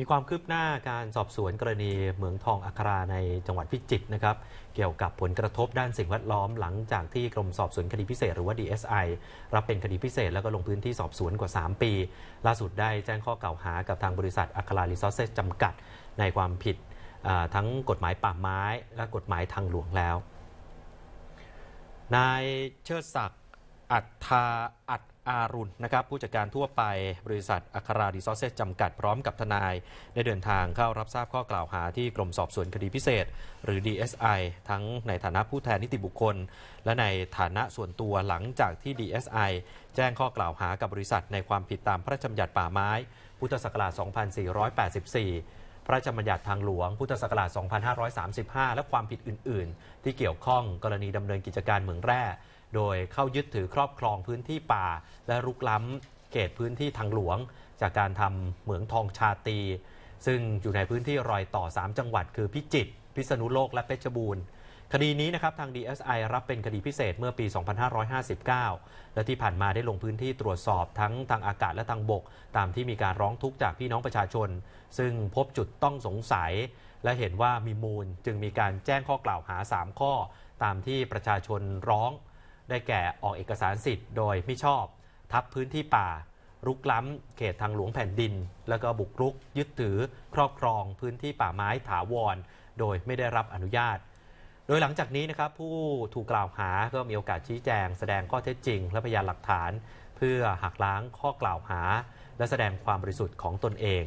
มีความคืบหน้าการสอบสวนกรณีเหมืองทองอัคราในจังหวัดพิจิตรนะครับ เกี่ยวกับผลกระทบด้านสิ่งแวดล้อมหลังจากที่กรมสอบสวนคดีพิเศษหรือว่า DSI รับเป็นคดีพิเศษแล้วก็ลงพื้นที่สอบสวนกว่า 3 ปีล่าสุดได้แจ้งข้อกล่าวหากับทางบริษัทอัครารีซอสเซสจำกัดในความผิดทั้งกฎหมายป่าไม้และกฎหมายทางหลวงแล้ว นายเชิดศักดิ์อัฐาอัฐอารุณนะครับผู้จัดการทั่วไปบริษัท อัคราดีซอสเซจำกัดพร้อมกับทนายได้เดินทางเข้ารับทราบข้อกล่าวหาที่กรมสอบสวนคดีพิเศษ หรือ DSI ทั้งในฐานะผู้แทนนิติบุคคล และในฐานะส่วนตัวหลังจากที่ DSI แจ้งข้อกล่าวหากับบริษัทในความผิดตามพระราชบัญญัติป่าไม้ พุทธศักราช 2484 พระราชบัญญัติทางหลวงพุทธศักราช 2535 และความผิดอื่น ๆ ที่เกี่ยวข้องกรณีดำเนินกิจการเหมืองแร่โดยเข้ายึดถือครอบครองพื้นที่ป่าและรุกล้ำเขตพื้นที่ทางหลวง จากการทำเหมืองทองชาตี ซึ่งอยู่ในพื้นที่รอยต่อ 3 จังหวัด คือพิจิตรพิษณุโลกและเพชรบูรณ์คดีนี้นะครับทาง DSI รับเป็นคดีพิเศษเมื่อปี 2559 และที่ผ่านมาได้ลงพื้นที่ตรวจสอบทั้งทางอากาศและทางบก ตามที่มีการร้องทุกข์จากพี่น้องประชาชน ซึ่งพบจุดต้องสงสัย และเห็นว่ามีมูลจึงมีการแจ้งข้อกล่าวหา 3 ข้อ ตามที่ประชาชนร้องได้แก่ออกเอกสารสิทธิ์โดยไม่ชอบ ทับพื้นที่ป่าลุกล้ำเขตทางหลวงแผ่นดิน แล้วก็บุกรุกยึดถือ ครอบครองพื้นที่ป่าไม้ถาวร โดยไม่ได้รับอนุญาต โดยหลังจากนี้นะครับผู้ถูกกล่าวหา ก็มีโอกาสชี้แจงแสดงข้อเท็จจริง และพยานหลักฐานเพื่อหักล้างข้อกล่าวหา และแสดงความบริสุทธิ์ของตนเอง